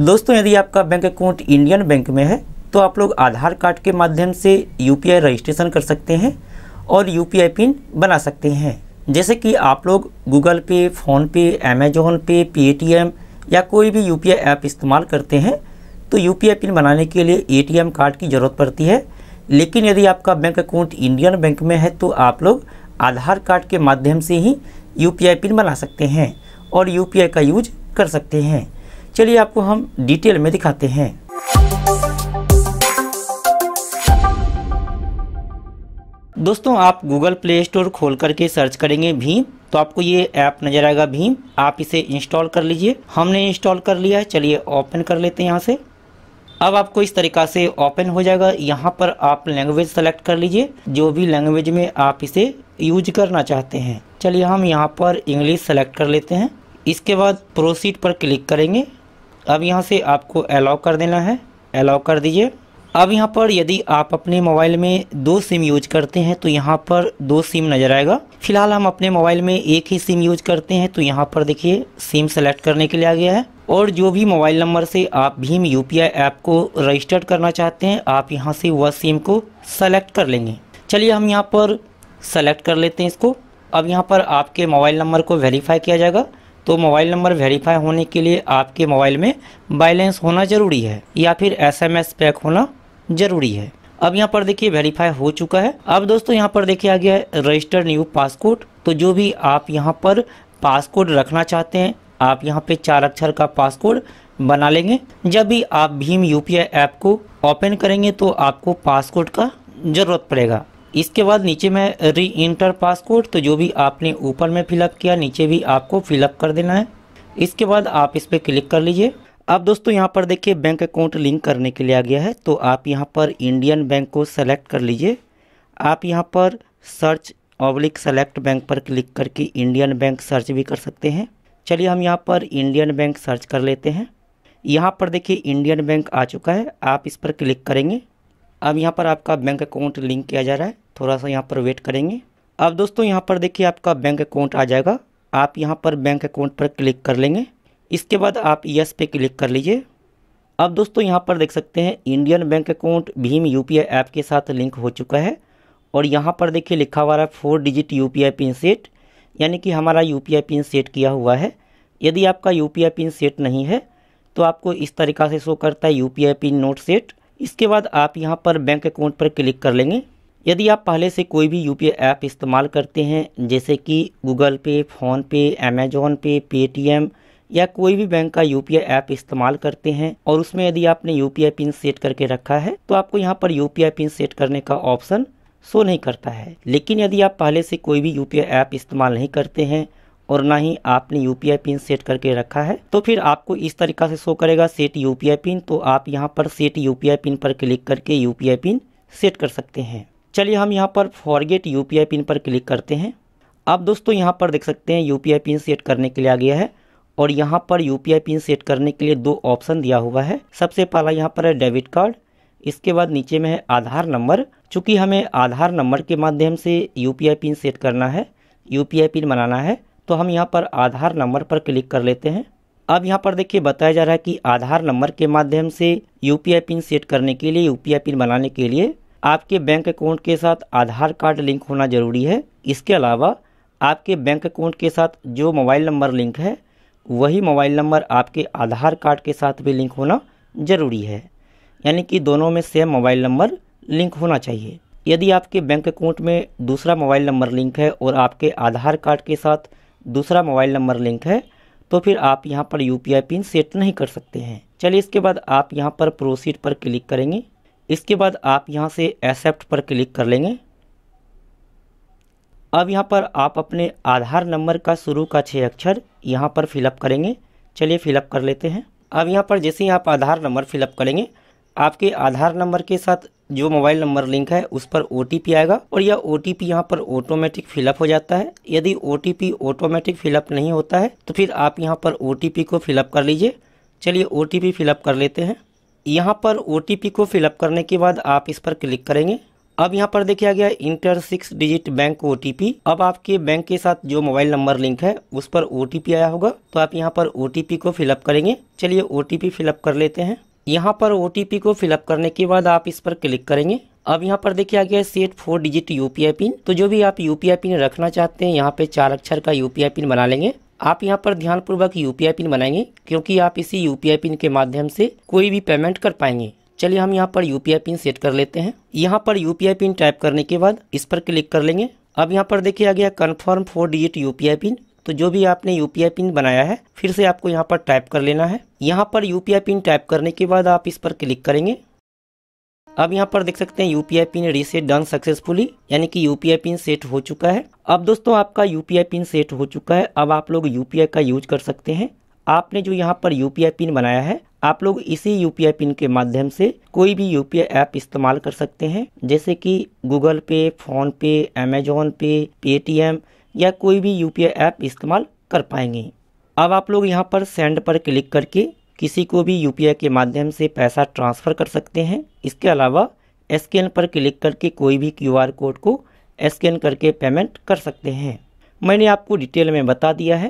दोस्तों यदि आपका बैंक अकाउंट इंडियन बैंक में है तो आप लोग आधार कार्ड के माध्यम से यू रजिस्ट्रेशन कर सकते हैं और यू पिन बना सकते हैं जैसे कि आप लोग गूगल पे फ़ोनपे अमेजोन पे पेटीएम या कोई भी यू ऐप इस्तेमाल करते हैं तो यू पिन बनाने के लिए ए कार्ड की ज़रूरत पड़ती है लेकिन यदि आपका बैंक अकाउंट इंडियन बैंक में है तो आप लोग आधार कार्ड के माध्यम से ही यू पिन बना सकते हैं और यू का यूज कर सकते हैं चलिए आपको हम डिटेल में दिखाते हैं दोस्तों आप गूगल प्ले स्टोर खोल करके सर्च करेंगे भीम तो आपको ये ऐप नज़र आएगा भीम आप इसे इंस्टॉल कर लीजिए हमने इंस्टॉल कर लिया है चलिए ओपन कर लेते हैं यहाँ से अब आपको इस तरीका से ओपन हो जाएगा यहाँ पर आप लैंग्वेज सेलेक्ट कर लीजिए जो भी लैंग्वेज में आप इसे यूज करना चाहते हैं चलिए हम यहाँ पर इंग्लिश सेलेक्ट कर लेते हैं इसके बाद प्रोसीड पर क्लिक करेंगे अब यहाँ से आपको अलाउ कर देना है अलाउ कर दीजिए अब यहाँ पर यदि आप अपने मोबाइल में दो सिम यूज करते हैं तो यहाँ पर दो सिम नज़र आएगा फिलहाल हम अपने मोबाइल में एक ही सिम यूज करते हैं तो यहाँ पर देखिए सिम सेलेक्ट करने के लिए आ गया है और जो भी मोबाइल नंबर से आप भीम यू ऐप को रजिस्टर्ड करना चाहते हैं आप यहाँ से वह सिम को सेलेक्ट कर लेंगे चलिए हम यहाँ पर सेलेक्ट कर लेते हैं इसको अब यहाँ पर आपके मोबाइल नंबर को वेरीफाई किया जाएगा तो मोबाइल नंबर वेरीफाई होने के लिए आपके मोबाइल में बैलेंस होना ज़रूरी है या फिर एस एम एस पैक होना ज़रूरी है अब यहाँ पर देखिए वेरीफाई हो चुका है अब दोस्तों यहाँ पर देखिए आ गया है रजिस्टर न्यू पासकोड तो जो भी आप यहाँ पर पासकोड रखना चाहते हैं आप यहाँ पे चार अक्षर का पासकोड बना लेंगे जब भी आप भीम यूपीआई ऐप को ओपन करेंगे तो आपको पासकोड का ज़रूरत पड़ेगा इसके बाद नीचे में री इंटर पासपोर्ट तो जो भी आपने ऊपर में फिलअप किया नीचे भी आपको फिलअप कर देना है इसके बाद आप इस पर क्लिक कर लीजिए अब दोस्तों यहाँ पर देखिए बैंक अकाउंट लिंक करने के लिए आ गया है तो आप यहाँ पर इंडियन बैंक को सेलेक्ट कर लीजिए आप यहाँ पर सर्च ऑब्लिक सेलेक्ट बैंक पर क्लिक करके इंडियन बैंक सर्च भी कर सकते हैं चलिए हम यहाँ पर इंडियन बैंक सर्च कर लेते हैं यहाँ पर देखिए इंडियन बैंक आ चुका है आप इस पर क्लिक करेंगे अब यहाँ पर आपका बैंक अकाउंट लिंक किया जा रहा है थोड़ा सा यहाँ पर वेट करेंगे अब दोस्तों यहाँ पर देखिए आपका बैंक अकाउंट आ जाएगा आप यहाँ पर बैंक अकाउंट पर क्लिक कर लेंगे इसके बाद आप यस पे क्लिक कर लीजिए अब दोस्तों यहाँ पर देख सकते हैं इंडियन बैंक अकाउंट भीम यू ऐप के साथ लिंक हो चुका है और यहाँ पर देखिए लिखा हुआ है four digit U PIN set यानी कि हमारा यू पिन सेट किया हुआ है यदि आपका यू पिन सेट नहीं है तो आपको इस तरीका से शो करता है यू पिन नोट सेट इसके बाद आप यहाँ पर बैंक अकाउंट पर क्लिक कर लेंगे यदि आप पहले से कोई भी यू ऐप इस्तेमाल करते हैं जैसे कि गूगल पे फ़ोनपे अमेजोन पे पेटीएम या कोई भी बैंक का आई ऐप इस्तेमाल करते हैं और उसमें यदि आपने आई पिन सेट करके रखा है तो आपको यहाँ पर आई पिन सेट करने का ऑप्शन शो नहीं करता है लेकिन यदि आप पहले से कोई भी आई ऐप इस्तेमाल नहीं करते हैं और ना ही आपने यूपीआई पिन सेट करके रखा है तो फिर आपको इस तरीका से शो करेगा सेट यू पिन तो आप यहाँ पर सेट यू पिन पर क्लिक करके यू पिन सेट कर सकते हैं चलिए हम यहाँ पर फॉरगेट यू पिन पर क्लिक करते हैं आप दोस्तों यहाँ पर देख सकते हैं यू पिन सेट करने के लिए आ गया है और यहाँ पर यू पिन सेट करने के लिए दो ऑप्शन दिया हुआ है सबसे पहला यहाँ पर है डेबिट कार्ड इसके बाद नीचे में है आधार नंबर चूँकि हमें आधार नंबर के माध्यम से यूपीआई पिन सेट करना है यू पिन बनाना है तो हम यहाँ पर आधार नंबर पर क्लिक कर लेते हैं अब यहाँ पर देखिए बताया जा रहा है कि आधार नंबर के माध्यम से यू पिन सेट करने के लिए यू पिन बनाने के लिए आपके बैंक अकाउंट के साथ आधार कार्ड लिंक होना ज़रूरी है इसके अलावा आपके बैंक अकाउंट के साथ जो मोबाइल नंबर लिंक है वही मोबाइल नंबर आपके आधार कार्ड के साथ भी लिंक होना ज़रूरी है यानी कि दोनों में सेम मोबाइल नंबर लिंक होना चाहिए यदि आपके बैंक अकाउंट में दूसरा मोबाइल नंबर लिंक है और आपके आधार कार्ड के साथ दूसरा मोबाइल नंबर लिंक है तो फिर आप यहाँ पर यू पिन सेट नहीं कर सकते हैं चलिए इसके बाद आप यहाँ पर प्रोसीड पर क्लिक करेंगे इसके बाद आप यहाँ से एक्सेप्ट पर क्लिक कर लेंगे अब यहाँ पर आप अपने आधार नंबर का शुरू का छः अक्षर यहाँ पर फिलअप करेंगे चलिए फिलअप कर लेते हैं अब यहाँ पर जैसे ही आप आधार नंबर फिलअप करेंगे आपके आधार नंबर के साथ जो मोबाइल नंबर लिंक है उस पर ओ आएगा और यह ओ टी यहाँ पर ऑटोमेटिक फिलअप हो जाता है यदि ओ ऑटोमेटिक फिलअप नहीं होता है तो फिर आप यहाँ पर ओ को फिलअप कर लीजिए चलिए ओ फिलअप कर लेते हैं यहाँ पर ओ को फिलअप करने के बाद आप इस पर क्लिक करेंगे अब यहाँ पर देखा गया इंटर सिक्स डिजिट बैंक ओ अब आपके बैंक के साथ जो मोबाइल नंबर लिंक है उस पर ओ आया होगा तो आप यहाँ पर ओ को फिलअप करेंगे चलिए ओ फिलअप कर लेते हैं यहाँ पर ओ को फिलअप करने के बाद आप इस पर क्लिक करेंगे अब यहाँ पर देखिए आ गया set four digit UPI PIN तो जो भी आप यूपीआई पिन रखना चाहते हैं यहाँ पे चार अक्षर का यूपीआई पिन बना लेंगे आप यहाँ पर ध्यानपूर्वक यूपीआई पिन बनाएंगे क्योंकि आप इसी यूपीआई पिन के माध्यम से कोई भी पेमेंट कर पाएंगे चलिए हम यहाँ पर यूपीआई पिन सेट कर लेते हैं यहाँ पर यूपीआई पिन टाइप करने के बाद इस पर क्लिक कर लेंगे अब यहाँ पर देखिए आ गया confirm four digit UPI PIN तो जो भी आपने यू पिन बनाया है फिर से आपको यहाँ पर टाइप कर लेना है यहाँ पर यू पिन टाइप करने के बाद आप इस पर क्लिक करेंगे अब यहाँ पर देख सकते हैं UPI PIN reset done successfully यानी कि यूपीआई पिन सेट हो चुका है अब दोस्तों आपका यूपीआई पिन सेट हो चुका है अब आप लोग यूपीआई का यूज कर सकते हैं आपने जो यहाँ पर यूपीआई पिन बनाया है आप लोग इसी यूपीआई पिन के माध्यम से कोई भी यूपीआई ऐप इस्तेमाल कर सकते हैं जैसे कि गूगल पे फोन पे अमेजोन पे पेटीएम या कोई भी यू ऐप इस्तेमाल कर पाएंगे अब आप लोग यहाँ पर सेंड पर क्लिक करके किसी को भी यू के माध्यम से पैसा ट्रांसफ़र कर सकते हैं इसके अलावा स्कैन पर क्लिक करके कोई भी क्यू कोड को स्कैन करके पेमेंट कर सकते हैं मैंने आपको डिटेल में बता दिया है